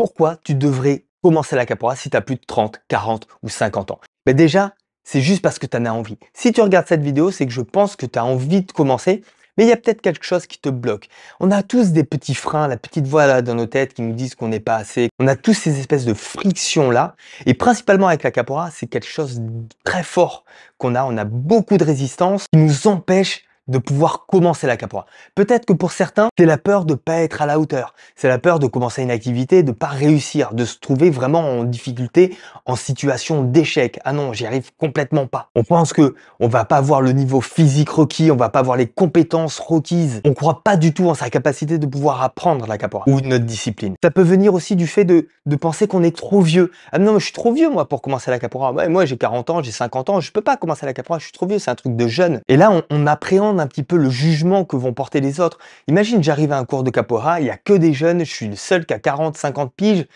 pourquoi tu devrais commencer la capora si tu as plus de 30, 40 ou 50 ans Mais ben Déjà, c'est juste parce que tu en as envie. Si tu regardes cette vidéo, c'est que je pense que tu as envie de commencer, mais il y a peut-être quelque chose qui te bloque. On a tous des petits freins, la petite voix là dans nos têtes qui nous disent qu'on n'est pas assez. On a tous ces espèces de frictions là. Et principalement avec la capora, c'est quelque chose de très fort qu'on a. On a beaucoup de résistance qui nous empêche de pouvoir commencer la capora. Peut-être que pour certains, c'est la peur de ne pas être à la hauteur, c'est la peur de commencer une activité, de ne pas réussir, de se trouver vraiment en difficulté, en situation d'échec. Ah non, j'y arrive complètement pas. On pense que on va pas avoir le niveau physique requis, on va pas avoir les compétences requises. On croit pas du tout en sa capacité de pouvoir apprendre la capora ou notre discipline. Ça peut venir aussi du fait de, penser qu'on est trop vieux. Ah non, mais je suis trop vieux moi pour commencer la capora. moi j'ai 40 ans, j'ai 50 ans, je peux pas commencer la capora, je suis trop vieux, c'est un truc de jeune. Et là on, on appréhende un petit peu le jugement que vont porter les autres. Imagine, j'arrive à un cours de capora, il n'y a que des jeunes, je suis le seul qui a 40, 50 piges.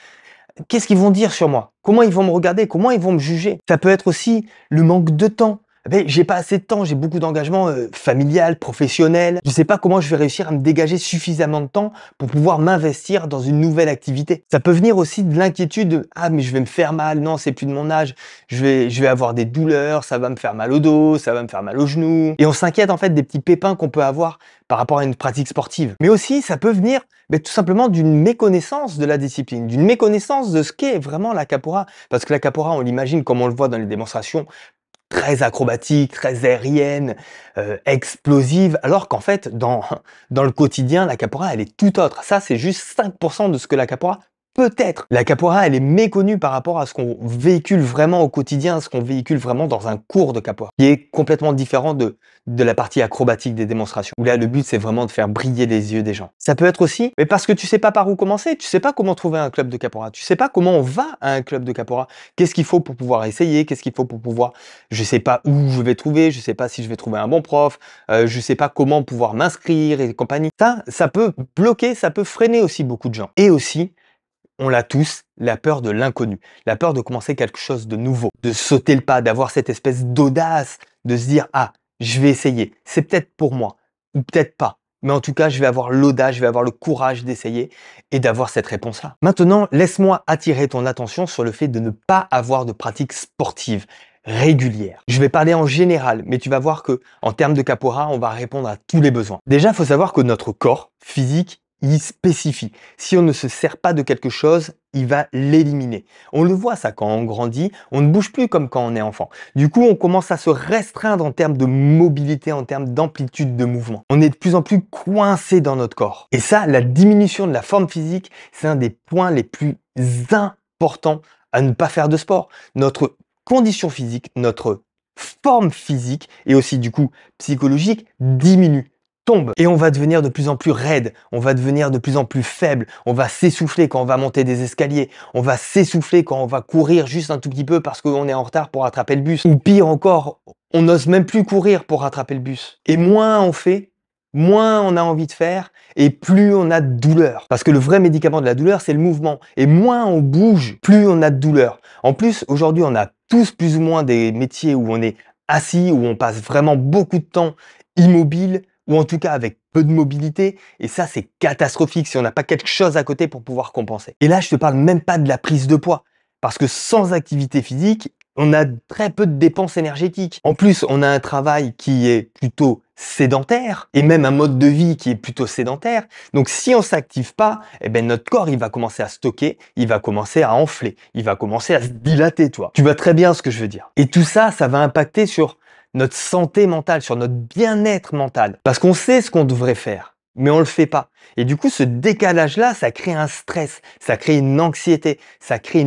Qu'est-ce qu'ils vont dire sur moi Comment ils vont me regarder Comment ils vont me juger Ça peut être aussi le manque de temps ben, j'ai pas assez de temps, j'ai beaucoup d'engagement euh, familial, professionnel. Je sais pas comment je vais réussir à me dégager suffisamment de temps pour pouvoir m'investir dans une nouvelle activité. Ça peut venir aussi de l'inquiétude, ah mais je vais me faire mal, non c'est plus de mon âge, je vais, je vais avoir des douleurs, ça va me faire mal au dos, ça va me faire mal aux genoux. Et on s'inquiète en fait des petits pépins qu'on peut avoir par rapport à une pratique sportive. Mais aussi ça peut venir tout simplement d'une méconnaissance de la discipline, d'une méconnaissance de ce qu'est vraiment la capora. Parce que la capora, on l'imagine comme on le voit dans les démonstrations très acrobatique, très aérienne, euh, explosive, alors qu'en fait, dans, dans le quotidien, la capora, elle est tout autre. Ça, c'est juste 5% de ce que la capora peut-être. La capoeira, elle est méconnue par rapport à ce qu'on véhicule vraiment au quotidien, ce qu'on véhicule vraiment dans un cours de capoeira, qui est complètement différent de, de la partie acrobatique des démonstrations, où là, le but, c'est vraiment de faire briller les yeux des gens. Ça peut être aussi, mais parce que tu sais pas par où commencer, tu sais pas comment trouver un club de capoeira, tu sais pas comment on va à un club de capoeira, qu'est-ce qu'il faut pour pouvoir essayer, qu'est-ce qu'il faut pour pouvoir, je sais pas où je vais trouver, je sais pas si je vais trouver un bon prof, euh, je sais pas comment pouvoir m'inscrire et compagnie. Ça, ça peut bloquer, ça peut freiner aussi beaucoup de gens. Et aussi, on l'a tous, la peur de l'inconnu, la peur de commencer quelque chose de nouveau, de sauter le pas, d'avoir cette espèce d'audace, de se dire ah, je vais essayer, c'est peut-être pour moi, ou peut-être pas, mais en tout cas, je vais avoir l'audace, je vais avoir le courage d'essayer et d'avoir cette réponse-là. Maintenant, laisse-moi attirer ton attention sur le fait de ne pas avoir de pratique sportive régulière. Je vais parler en général, mais tu vas voir que en termes de capora, on va répondre à tous les besoins. Déjà, il faut savoir que notre corps physique il spécifie. Si on ne se sert pas de quelque chose, il va l'éliminer. On le voit ça quand on grandit, on ne bouge plus comme quand on est enfant. Du coup, on commence à se restreindre en termes de mobilité, en termes d'amplitude de mouvement. On est de plus en plus coincé dans notre corps. Et ça, la diminution de la forme physique, c'est un des points les plus importants à ne pas faire de sport. Notre condition physique, notre forme physique et aussi du coup psychologique diminue tombe et on va devenir de plus en plus raide, on va devenir de plus en plus faible, on va s'essouffler quand on va monter des escaliers, on va s'essouffler quand on va courir juste un tout petit peu parce qu'on est en retard pour attraper le bus. Ou pire encore, on n'ose même plus courir pour rattraper le bus. Et moins on fait, moins on a envie de faire et plus on a de douleur. Parce que le vrai médicament de la douleur, c'est le mouvement. Et moins on bouge, plus on a de douleur. En plus, aujourd'hui, on a tous plus ou moins des métiers où on est assis, où on passe vraiment beaucoup de temps immobile, ou en tout cas avec peu de mobilité, et ça c'est catastrophique si on n'a pas quelque chose à côté pour pouvoir compenser. Et là je te parle même pas de la prise de poids, parce que sans activité physique, on a très peu de dépenses énergétiques. En plus, on a un travail qui est plutôt sédentaire et même un mode de vie qui est plutôt sédentaire. Donc si on s'active pas, eh ben notre corps, il va commencer à stocker, il va commencer à enfler, il va commencer à se dilater, toi. Tu vois très bien ce que je veux dire. Et tout ça, ça va impacter sur notre santé mentale, sur notre bien-être mental. Parce qu'on sait ce qu'on devrait faire, mais on le fait pas. Et du coup, ce décalage-là, ça crée un stress, ça crée une anxiété, ça crée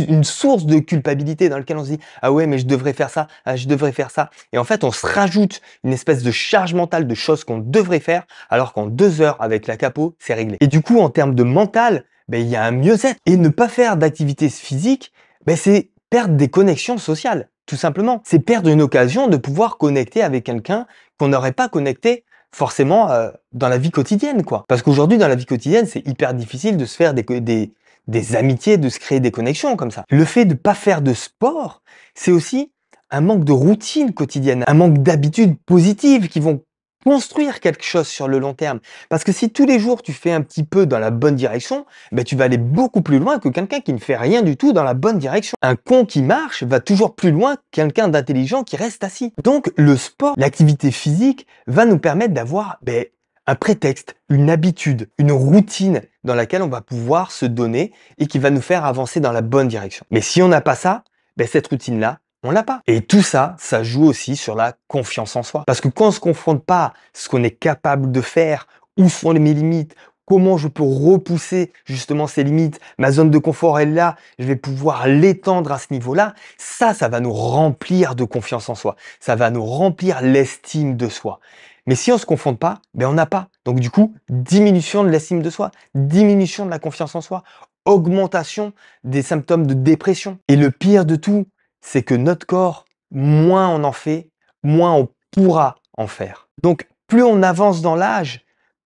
une, source de culpabilité dans lequel on se dit ah ouais mais je devrais faire ça, ah, je devrais faire ça. Et en fait, on se rajoute une espèce de charge mentale de choses qu'on devrait faire, alors qu'en deux heures avec la capot, c'est réglé. Et du coup, en termes de mental, ben, il y a un mieux-être. Et ne pas faire d'activité physique, ben, c'est perdre des connexions sociales tout simplement. C'est perdre une occasion de pouvoir connecter avec quelqu'un qu'on n'aurait pas connecté forcément euh, dans la vie quotidienne, quoi. Parce qu'aujourd'hui, dans la vie quotidienne, c'est hyper difficile de se faire des, des, des amitiés, de se créer des connexions comme ça. Le fait de ne pas faire de sport, c'est aussi un manque de routine quotidienne, un manque d'habitudes positives qui vont construire quelque chose sur le long terme. Parce que si tous les jours tu fais un petit peu dans la bonne direction, ben tu vas aller beaucoup plus loin que quelqu'un qui ne fait rien du tout dans la bonne direction. Un con qui marche va toujours plus loin que quelqu'un d'intelligent qui reste assis. Donc le sport, l'activité physique, va nous permettre d'avoir ben, un prétexte, une habitude, une routine dans laquelle on va pouvoir se donner et qui va nous faire avancer dans la bonne direction. Mais si on n'a pas ça, ben, cette routine-là, on l'a pas. Et tout ça, ça joue aussi sur la confiance en soi. Parce que quand on se confronte pas ce qu'on est capable de faire, où sont mes limites, comment je peux repousser justement ces limites, ma zone de confort est là, je vais pouvoir l'étendre à ce niveau-là, ça, ça va nous remplir de confiance en soi, ça va nous remplir l'estime de soi. Mais si on ne se confronte pas, ben, on n'a pas. Donc du coup, diminution de l'estime de soi, diminution de la confiance en soi, augmentation des symptômes de dépression. Et le pire de tout, c'est que notre corps, moins on en fait, moins on pourra en faire. Donc plus on avance dans l'âge,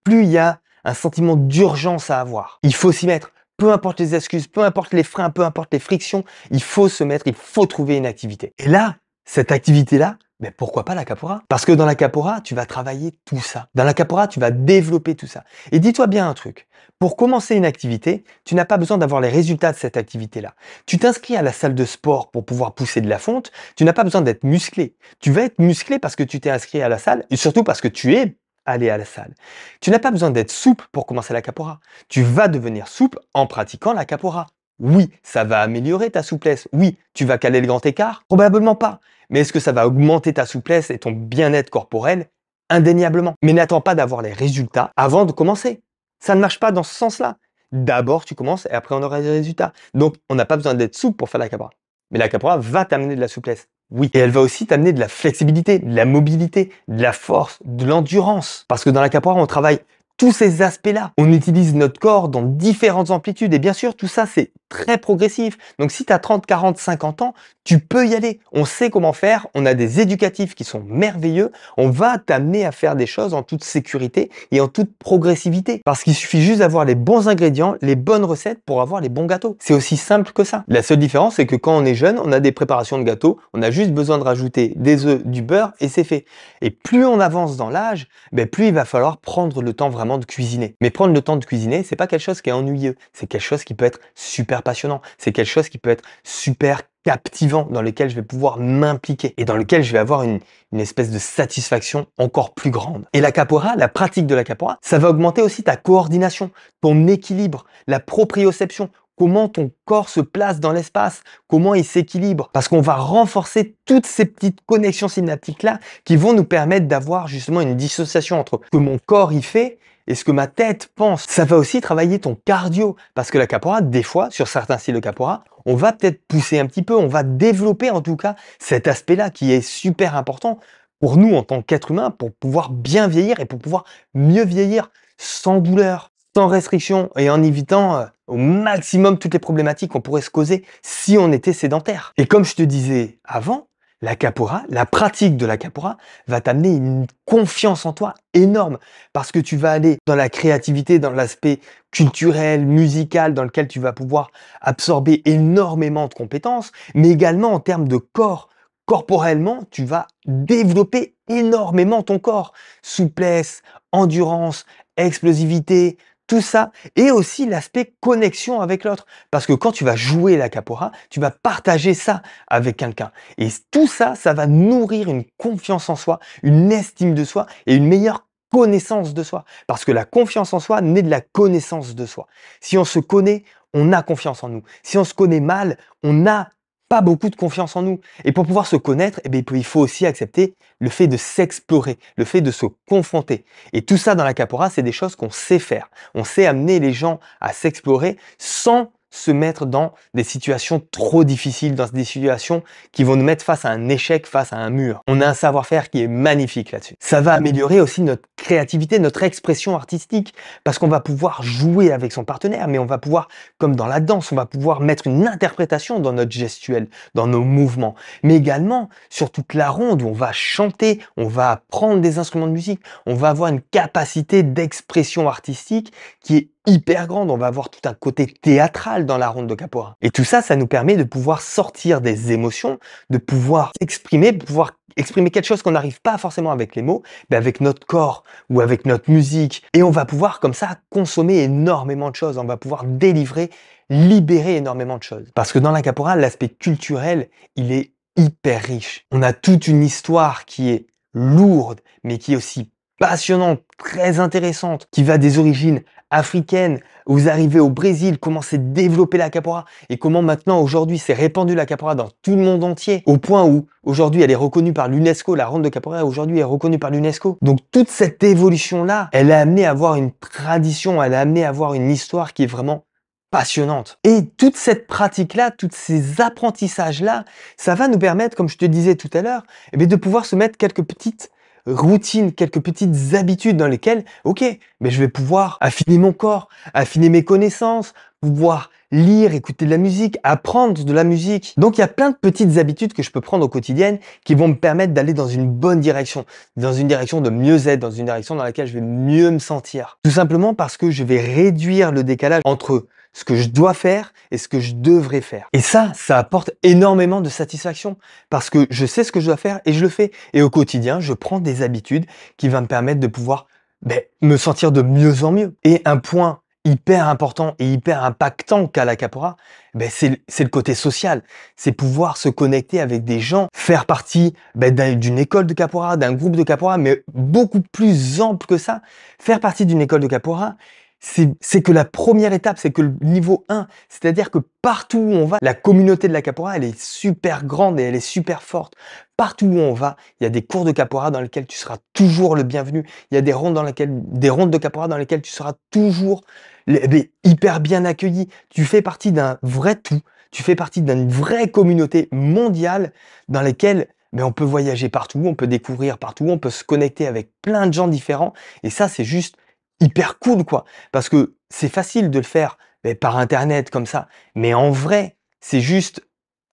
plus il y a un sentiment d'urgence à avoir. Il faut s'y mettre. Peu importe les excuses, peu importe les freins, peu importe les frictions, il faut se mettre, il faut trouver une activité. Et là, cette activité-là, mais pourquoi pas la capora Parce que dans la capora, tu vas travailler tout ça. Dans la capora, tu vas développer tout ça. Et dis-toi bien un truc. Pour commencer une activité, tu n'as pas besoin d'avoir les résultats de cette activité-là. Tu t'inscris à la salle de sport pour pouvoir pousser de la fonte. Tu n'as pas besoin d'être musclé. Tu vas être musclé parce que tu t'es inscrit à la salle et surtout parce que tu es allé à la salle. Tu n'as pas besoin d'être souple pour commencer la capora. Tu vas devenir souple en pratiquant la capora. Oui, ça va améliorer ta souplesse. Oui, tu vas caler le grand écart Probablement pas mais est-ce que ça va augmenter ta souplesse et ton bien-être corporel Indéniablement. Mais n'attends pas d'avoir les résultats avant de commencer. Ça ne marche pas dans ce sens-là. D'abord, tu commences et après, on aura des résultats. Donc, on n'a pas besoin d'être souple pour faire la capra. Mais la capra va t'amener de la souplesse. Oui, et elle va aussi t'amener de la flexibilité, de la mobilité, de la force, de l'endurance. Parce que dans la capra, on travaille tous ces aspects-là. On utilise notre corps dans différentes amplitudes. Et bien sûr, tout ça, c'est très progressif. Donc si tu as 30, 40, 50 ans, tu peux y aller. On sait comment faire, on a des éducatifs qui sont merveilleux, on va t'amener à faire des choses en toute sécurité et en toute progressivité. Parce qu'il suffit juste d'avoir les bons ingrédients, les bonnes recettes pour avoir les bons gâteaux. C'est aussi simple que ça. La seule différence, c'est que quand on est jeune, on a des préparations de gâteaux, on a juste besoin de rajouter des œufs, du beurre et c'est fait. Et plus on avance dans l'âge, ben, plus il va falloir prendre le temps vraiment de cuisiner. Mais prendre le temps de cuisiner, c'est pas quelque chose qui est ennuyeux, c'est quelque chose qui peut être super passionnant. C'est quelque chose qui peut être super captivant, dans lequel je vais pouvoir m'impliquer et dans lequel je vais avoir une, espèce de satisfaction encore plus grande. Et la capora, la pratique de la capora, ça va augmenter aussi ta coordination, ton équilibre, la proprioception, comment ton corps se place dans l'espace, comment il s'équilibre, parce qu'on va renforcer toutes ces petites connexions synaptiques-là qui vont nous permettre d'avoir justement une dissociation entre que mon corps y fait et ce que ma tête pense. Ça va aussi travailler ton cardio, parce que la capora, des fois, sur certains styles de capora, on va peut-être pousser un petit peu, on va développer en tout cas cet aspect-là qui est super important pour nous en tant qu'être humain, pour pouvoir bien vieillir et pour pouvoir mieux vieillir sans douleur, sans restriction et en évitant euh, au maximum toutes les problématiques qu'on pourrait se causer si on était sédentaire. Et comme je te disais avant, la capora, la pratique de la capora va t'amener une confiance en toi énorme parce que tu vas aller dans la créativité, dans l'aspect culturel, musical, dans lequel tu vas pouvoir absorber énormément de compétences, mais également en termes de corps. Corporellement, tu vas développer énormément ton corps. Souplesse, endurance, explosivité, tout ça et aussi l'aspect connexion avec l'autre. Parce que quand tu vas jouer la capora, tu vas partager ça avec quelqu'un. Et tout ça, ça va nourrir une confiance en soi, une estime de soi et une meilleure connaissance de soi. Parce que la confiance en soi naît de la connaissance de soi. Si on se connaît, on a confiance en nous. Si on se connaît mal, on a pas beaucoup de confiance en nous. Et pour pouvoir se connaître, et eh bien, il faut aussi accepter le fait de s'explorer, le fait de se confronter. Et tout ça dans la capora, c'est des choses qu'on sait faire. On sait amener les gens à s'explorer sans se mettre dans des situations trop difficiles, dans des situations qui vont nous mettre face à un échec, face à un mur. On a un savoir-faire qui est magnifique là-dessus. Ça va améliorer aussi notre créativité, notre expression artistique, parce qu'on va pouvoir jouer avec son partenaire, mais on va pouvoir, comme dans la danse, on va pouvoir mettre une interprétation dans notre gestuelle, dans nos mouvements, mais également sur toute la ronde où on va chanter, on va apprendre des instruments de musique, on va avoir une capacité d'expression artistique qui est hyper grande, on va avoir tout un côté théâtral dans la ronde de Capora. Et tout ça, ça nous permet de pouvoir sortir des émotions, de pouvoir exprimer, pouvoir exprimer quelque chose qu'on n'arrive pas forcément avec les mots, mais avec notre corps ou avec notre musique. Et on va pouvoir comme ça consommer énormément de choses, on va pouvoir délivrer, libérer énormément de choses. Parce que dans la capora, l'aspect culturel, il est hyper riche. On a toute une histoire qui est lourde, mais qui est aussi passionnante, très intéressante, qui va des origines africaines, vous arrivez au Brésil, comment s'est développée la capora et comment maintenant aujourd'hui s'est répandue la capora dans tout le monde entier, au point où aujourd'hui elle est reconnue par l'UNESCO, la ronde de capora aujourd'hui est reconnue par l'UNESCO. Donc toute cette évolution-là, elle a amené à avoir une tradition, elle a amené à avoir une histoire qui est vraiment passionnante. Et toute cette pratique-là, tous ces apprentissages-là, ça va nous permettre, comme je te disais tout à l'heure, eh de pouvoir se mettre quelques petites routines, quelques petites habitudes dans lesquelles, ok, mais je vais pouvoir affiner mon corps, affiner mes connaissances, pouvoir lire, écouter de la musique, apprendre de la musique. Donc il y a plein de petites habitudes que je peux prendre au quotidien qui vont me permettre d'aller dans une bonne direction, dans une direction de mieux être, dans une direction dans laquelle je vais mieux me sentir. Tout simplement parce que je vais réduire le décalage entre ce que je dois faire et ce que je devrais faire. Et ça, ça apporte énormément de satisfaction parce que je sais ce que je dois faire et je le fais. Et au quotidien, je prends des habitudes qui vont me permettre de pouvoir ben, me sentir de mieux en mieux. Et un point hyper important et hyper impactant qu'à la Capora, ben c'est le côté social. C'est pouvoir se connecter avec des gens, faire partie ben, d'une école de Capora, d'un groupe de Capora, mais beaucoup plus ample que ça. Faire partie d'une école de Capora, c'est que la première étape, c'est que le niveau 1, c'est-à-dire que partout où on va, la communauté de la capora, elle est super grande et elle est super forte. Partout où on va, il y a des cours de capora dans lesquels tu seras toujours le bienvenu. Il y a des rondes, dans des rondes de capora dans lesquelles tu seras toujours eh ben, hyper bien accueilli. Tu fais partie d'un vrai tout. Tu fais partie d'une vraie communauté mondiale dans laquelle mais ben, on peut voyager partout, on peut découvrir partout, on peut se connecter avec plein de gens différents. Et ça, c'est juste hyper cool, quoi. Parce que c'est facile de le faire par Internet comme ça. Mais en vrai, c'est juste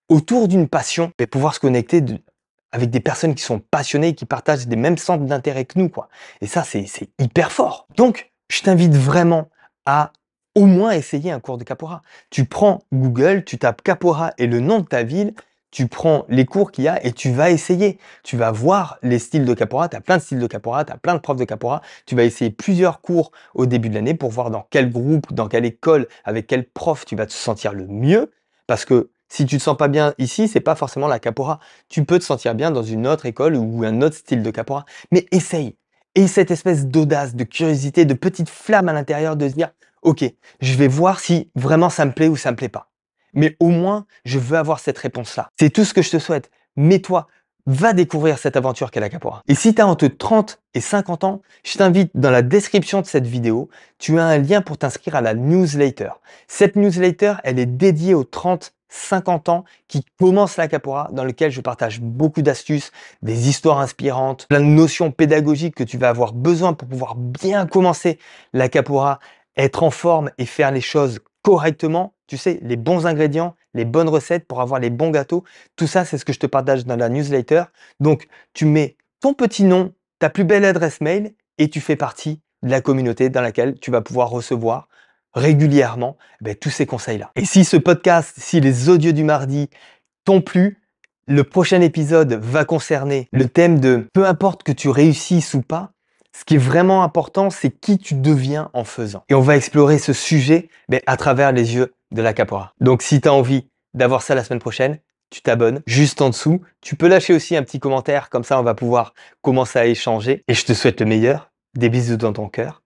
autour d'une passion, mais pouvoir se connecter avec des personnes qui sont passionnées, qui partagent des mêmes centres d'intérêt que nous, quoi. Et ça, c'est hyper fort. Donc, je t'invite vraiment à au moins essayer un cours de Capora. Tu prends Google, tu tapes Capora et le nom de ta ville, tu prends les cours qu'il y a et tu vas essayer. Tu vas voir les styles de Capora, tu as plein de styles de Capora, tu as plein de profs de Capora, tu vas essayer plusieurs cours au début de l'année pour voir dans quel groupe, dans quelle école, avec quel prof tu vas te sentir le mieux parce que si tu te sens pas bien ici, ce n'est pas forcément la Capora. Tu peux te sentir bien dans une autre école ou un autre style de Capora, mais essaye. Et cette espèce d'audace, de curiosité, de petite flamme à l'intérieur de se dire OK, je vais voir si vraiment ça me plaît ou ça me plaît pas mais au moins, je veux avoir cette réponse-là. C'est tout ce que je te souhaite. Mais toi va découvrir cette aventure qu'est la Capora. Et si tu as entre 30 et 50 ans, je t'invite dans la description de cette vidéo, tu as un lien pour t'inscrire à la newsletter. Cette newsletter, elle est dédiée aux 30 50 ans qui commencent la capora dans lequel je partage beaucoup d'astuces, des histoires inspirantes, plein de notions pédagogiques que tu vas avoir besoin pour pouvoir bien commencer la capora, être en forme et faire les choses correctement tu sais, les bons ingrédients, les bonnes recettes pour avoir les bons gâteaux, tout ça, c'est ce que je te partage dans la newsletter. Donc, tu mets ton petit nom, ta plus belle adresse mail et tu fais partie de la communauté dans laquelle tu vas pouvoir recevoir régulièrement eh ben, tous ces conseils-là. Et si ce podcast, si les audios du mardi t'ont plu, le prochain épisode va concerner le thème de peu importe que tu réussisses ou pas, ce qui est vraiment important, c'est qui tu deviens en faisant. Et on va explorer ce sujet à travers les yeux de la capora. Donc si tu as envie d'avoir ça la semaine prochaine, tu t'abonnes juste en dessous. Tu peux lâcher aussi un petit commentaire, comme ça on va pouvoir commencer à échanger. Et je te souhaite le meilleur. Des bisous dans ton cœur.